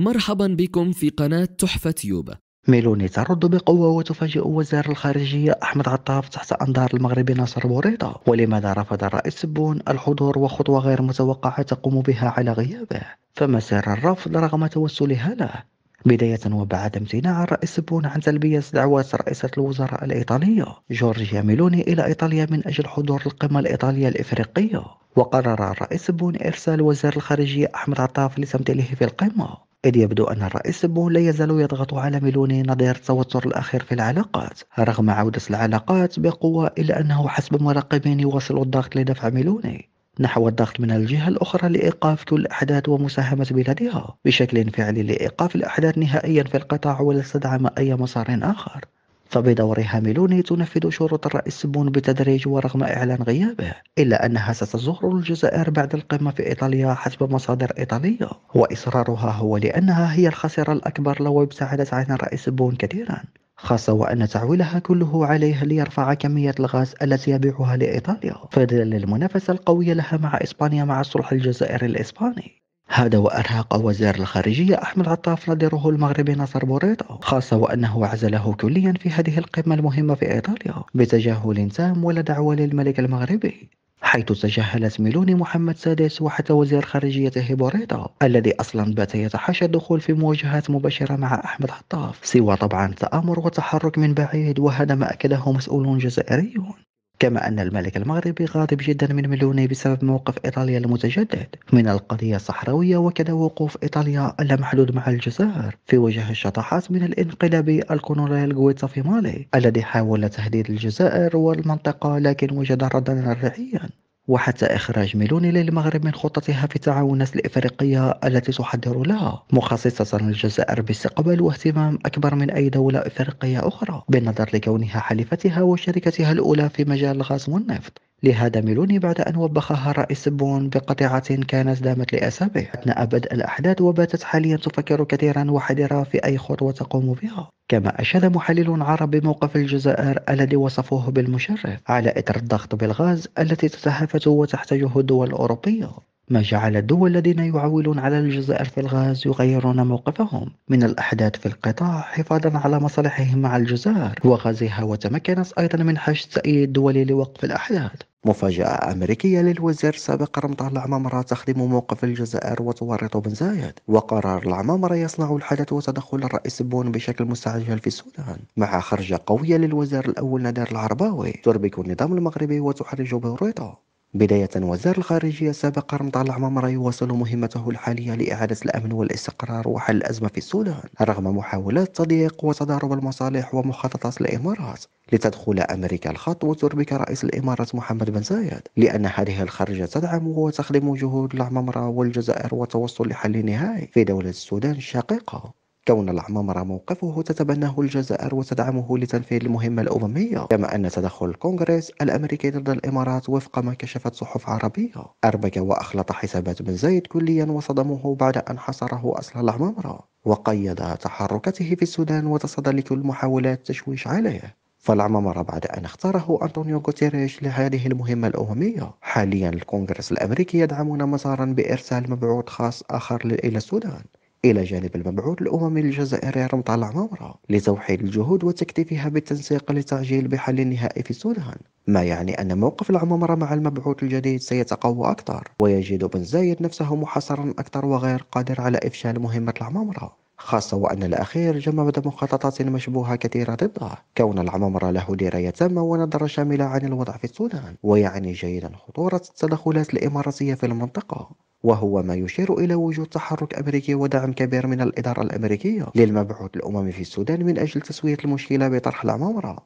مرحبا بكم في قناة تحفة تيوب ميلوني ترد بقوة وتفاجئ وزير الخارجية أحمد عطاف تحت أنظار المغربي ناصر بوريطة ولماذا رفض الرئيس بون الحضور وخطوة غير متوقعة تقوم بها على غيابه فما سر الرفض رغم توسلها له بداية وبعد امتناع الرئيس بون عن تلبية دعوات رئيسة الوزراء الإيطالية جورجيا ميلوني إلى إيطاليا من أجل حضور القمة الإيطالية الإفريقية وقرر الرئيس بون إرسال وزير الخارجية أحمد عطاف لتمثيله في القمة إذ يبدو أن الرئيس بو لا يزال يضغط على ميلوني نظير التوتر الأخير في العلاقات رغم عودة العلاقات بقوة إلا أنه حسب مراقبين يواصل الضغط لدفع ميلوني نحو الضغط من الجهة الأخرى لإيقاف كل الأحداث ومساهمة بلادها بشكل فعلي لإيقاف الأحداث نهائيا في القطاع ولا استدعم أي مسار آخر فبدور ميلوني تنفذ شروط الرئيس بون بالتدريج ورغم إعلان غيابه إلا أنها ستزور الجزائر بعد القمة في إيطاليا حسب مصادر إيطالية وإصرارها هو لأنها هي الخسارة الأكبر لو ابتعدت عن الرئيس بون كثيرا خاصة وأن تعويلها كله عليه ليرفع كمية الغاز التي يبيعها لإيطاليا فضلا للمنافسة القوية لها مع إسبانيا مع الصلح الجزائري الإسباني هذا وأرهق وزير الخارجية أحمد عطاف نظيره المغربي ناصر بوريطة خاصة وأنه عزله كليا في هذه القمة المهمة في إيطاليا بتجاهل تام ولا دعوة للملك المغربي حيث تجاهلت ميلوني محمد سادس وحتى وزير خارجيته بوريطة الذي أصلا بات يتحاشى الدخول في مواجهات مباشرة مع أحمد عطاف سوى طبعا تآمر وتحرك من بعيد وهذا ما أكده مسؤولون جزائريون كما أن الملك المغربي غاضب جدا من مليوني بسبب موقف إيطاليا المتجدد من القضية الصحراوية وكذا وقوف إيطاليا اللامحدود مع الجزائر في وجه الشطحات من الانقلابي الكولونيل غويتا في مالي الذي حاول تهديد الجزائر والمنطقة لكن وجد ردا رعيا وحتى إخراج ميلوني للمغرب من خطتها في التعاونات الإفريقية التي تحضر لها مخصصة الجزائر باستقبال واهتمام أكبر من أي دولة إفريقية أخرى بالنظر لكونها حليفتها وشركتها الأولى في مجال الغاز والنفط لهذا ميلوني بعد أن وبخها رئيس بون بقطعة كانت دامت لأسابيع أثناء بدء الأحداث وباتت حاليا تفكر كثيرا وحذرة في أي خطوة تقوم بها كما أشاد محلل عرب بموقف الجزائر الذي وصفوه بالمشرف على إثر الضغط بالغاز التي تتهافت وتحتاجه الدول الأوروبية ما جعل الدول الذين يعولون على الجزائر في الغاز يغيرون موقفهم من الأحداث في القطاع حفاظا على مصالحهم مع الجزائر وغازها وتمكنت أيضا من حشد تأييد الدول لوقف الأحداث مفاجأة أمريكية للوزير السابق رمضان العمامرة تخدم موقف الجزائر وتورط بن زايد وقرار العمامرة يصنع الحدث وتدخل الرئيس بون بشكل مستعجل في السودان مع خرجة قوية للوزير الأول نادر العرباوي تربك النظام المغربي وتحرج بوريطه بداية وزير الخارجية السابق رمضان العمامرة يواصل مهمته الحالية لإعادة الأمن والاستقرار وحل الأزمة في السودان رغم محاولات تضييق وتضارب المصالح ومخططات الإمارات لتدخل أمريكا الخط وتربك رئيس الإمارات محمد بن زايد لأن هذه الخارجة تدعم وتخدم جهود العمامرة والجزائر وتوصل لحل نهائي في دولة السودان الشقيقة كون العمامرة موقفه تتبناه الجزائر وتدعمه لتنفيذ المهمة الأممية كما أن تدخل الكونغرس الأمريكي ضد الإمارات وفق ما كشفت صحف عربية أربك وأخلط حسابات بن زايد كليا وصدمه بعد أن حصره أصل العمامرة وقيد تحركته في السودان وتصدى لكل محاولات تشويش عليه فالعمامرة بعد أن اختاره أنطونيو غوتيريش لهذه المهمة الأممية حاليا الكونغرس الأمريكي يدعمون مسارا بإرسال مبعوث خاص آخر إلى السودان إلى جانب المبعوث الأممي للجزائر رمضان العمامرة لتوحيد الجهود وتكتيفها بالتنسيق لتعجيل بحل نهائي في السودان ما يعني أن موقف العمامرة مع المبعوث الجديد سيتقوى أكثر ويجد بن زايد نفسه محاصرا أكثر وغير قادر على إفشال مهمة العمامرة خاصة وأن الأخير جمد مخططات مشبوهة كثيرة ضده كون العمامرة له دراية تامة ونظرة شاملة عن الوضع في السودان ويعني جيدا خطورة التدخلات الإماراتية في المنطقة وهو ما يشير إلى وجود تحرك أمريكي ودعم كبير من الإدارة الأمريكية للمبعوث الأممي في السودان من أجل تسوية المشكلة بطرح العمامرة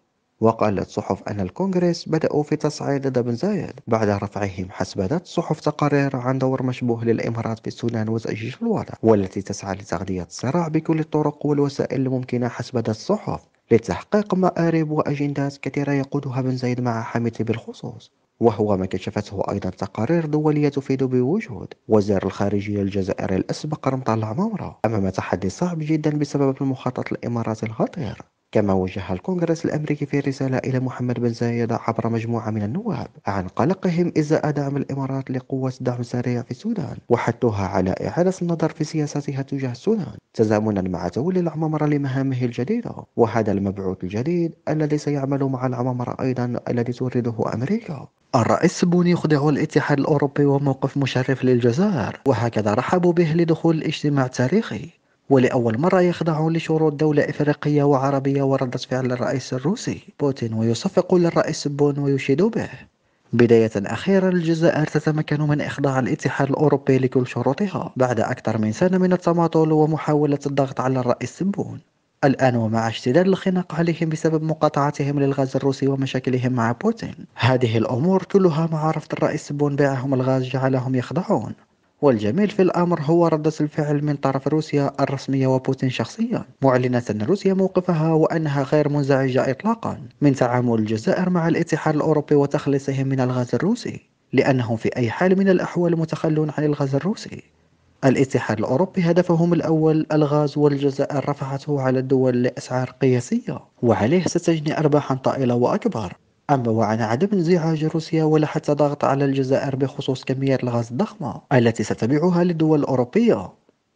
وقالت صحف أن الكونغرس بدأوا في تصعيد بن زايد بعد رفعهم حسب ذات صحف تقارير عن دور مشبوه للإمارات في السودان وتأجيج الوضع والتي تسعى لتغذية الصراع بكل الطرق والوسائل الممكنة حسب ذات الصحف لتحقيق مآرب وأجندات كثيرة يقودها بن زايد مع حميته بالخصوص وهو ما كشفته أيضا تقارير دولية تفيد بوجود وزير الخارجية الجزائري الأسبق رمطان العمارة أمام تحدي صعب جدا بسبب المخطط الإماراتي الخطير كما وجه الكونغرس الأمريكي في رسالة إلى محمد بن زايد عبر مجموعة من النواب عن قلقهم إزاء دعم الإمارات لقوة دعم سريع في السودان وحثوها على إعادة النظر في سياستها تجاه السودان تزامنا مع تولي العمامرة لمهامه الجديدة وهذا المبعوث الجديد الذي سيعمل مع العمامرة أيضا الذي تورده أمريكا الرئيس البوني يخضع الاتحاد الأوروبي وموقف مشرف للجزائر وهكذا رحبوا به لدخول الاجتماع التاريخي ولأول مرة يخضع لشروط دولة إفريقية وعربية وردة فعل الرئيس الروسي بوتين ويصفق للرئيس بون ويشيد به بداية أخيرا الجزائر تتمكن من إخضاع الاتحاد الأوروبي لكل شروطها بعد أكثر من سنة من التماطل ومحاولة الضغط على الرئيس بون الآن ومع اشتداد الخناق عليهم بسبب مقاطعتهم للغاز الروسي ومشاكلهم مع بوتين هذه الأمور كلها مع رفض الرئيس بون بيعهم الغاز جعلهم يخضعون والجميل في الأمر هو ردة الفعل من طرف روسيا الرسمية وبوتين شخصيا معلنة أن روسيا موقفها وأنها غير منزعجة إطلاقا من تعامل الجزائر مع الاتحاد الأوروبي وتخليصهم من الغاز الروسي لأنهم في أي حال من الأحوال متخلون عن الغاز الروسي الاتحاد الأوروبي هدفهم الأول الغاز والجزائر رفعته على الدول لأسعار قياسية وعليه ستجني أرباحا طائلة وأكبر أما وعن عدم انزعاج روسيا ولا حتى ضغط على الجزائر بخصوص كميات الغاز الضخمة التي ستبيعها للدول الأوروبية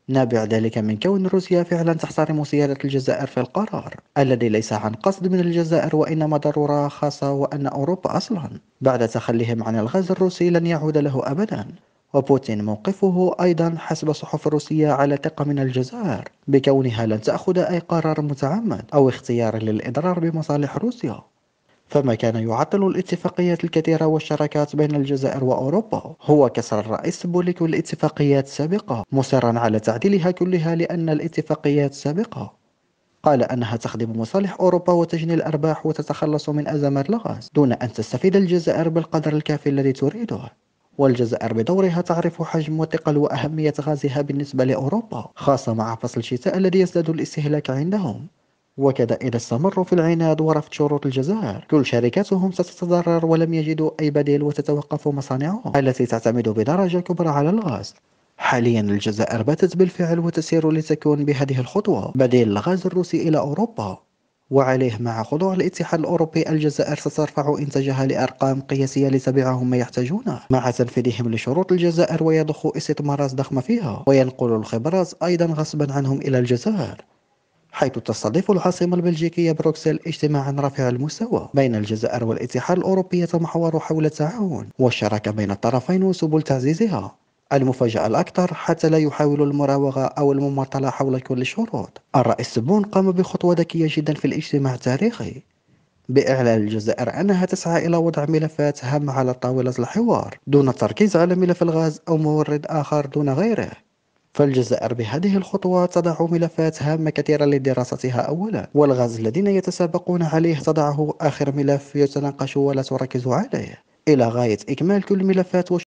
نابع ذلك من كون روسيا فعلا تحترم سيادة الجزائر في القرار الذي ليس عن قصد من الجزائر وإنما ضرورة خاصة وأن أوروبا أصلا بعد تخليهم عن الغاز الروسي لن يعود له أبدا وبوتين موقفه أيضا حسب صحف روسية على ثقة من الجزائر بكونها لن تأخذ أي قرار متعمد أو اختيار للإضرار بمصالح روسيا فما كان يعطل الاتفاقيات الكثيرة والشراكات بين الجزائر وأوروبا هو كسر الرئيس بوليك الاتفاقيات السابقة مصرا على تعديلها كلها لأن الاتفاقيات السابقة قال أنها تخدم مصالح أوروبا وتجني الأرباح وتتخلص من أزمات الغاز دون أن تستفيد الجزائر بالقدر الكافي الذي تريده والجزائر بدورها تعرف حجم وثقل وأهمية غازها بالنسبة لأوروبا خاصة مع فصل الشتاء الذي يزداد الاستهلاك عندهم وكذا إذا استمروا في العناد ورفض شروط الجزائر كل شركاتهم ستتضرر ولم يجدوا أي بديل وتتوقف مصانعهم التي تعتمد بدرجة كبرى على الغاز حاليا الجزائر باتت بالفعل وتسير لتكون بهذه الخطوة بديل الغاز الروسي إلى أوروبا وعليه مع خضوع الاتحاد الأوروبي الجزائر سترفع إنتاجها لأرقام قياسية لتبيعهم ما يحتاجونه مع تنفيذهم لشروط الجزائر ويضخ استثمارات ضخمة فيها وينقل الخبرات أيضا غصبا عنهم إلى الجزائر حيث تستضيف العاصمة البلجيكية بروكسل اجتماعا رافع المستوى بين الجزائر والاتحاد الأوروبي يتمحور حول التعاون والشراكة بين الطرفين وسبل تعزيزها المفاجأة الأكثر حتى لا يحاول المراوغة أو المماطلة حول كل الشروط الرئيس سبون قام بخطوة ذكية جدا في الاجتماع التاريخي بإعلان الجزائر أنها تسعى إلى وضع ملفات هامة على طاولة الحوار دون التركيز على ملف الغاز أو مورد آخر دون غيره فالجزائر بهذه الخطوات تضع ملفات هامة كثيرة لدراستها أولا والغاز الذين يتسابقون عليه تضعه آخر ملف يتناقش ولا تركز عليه إلى غاية إكمال كل ملفات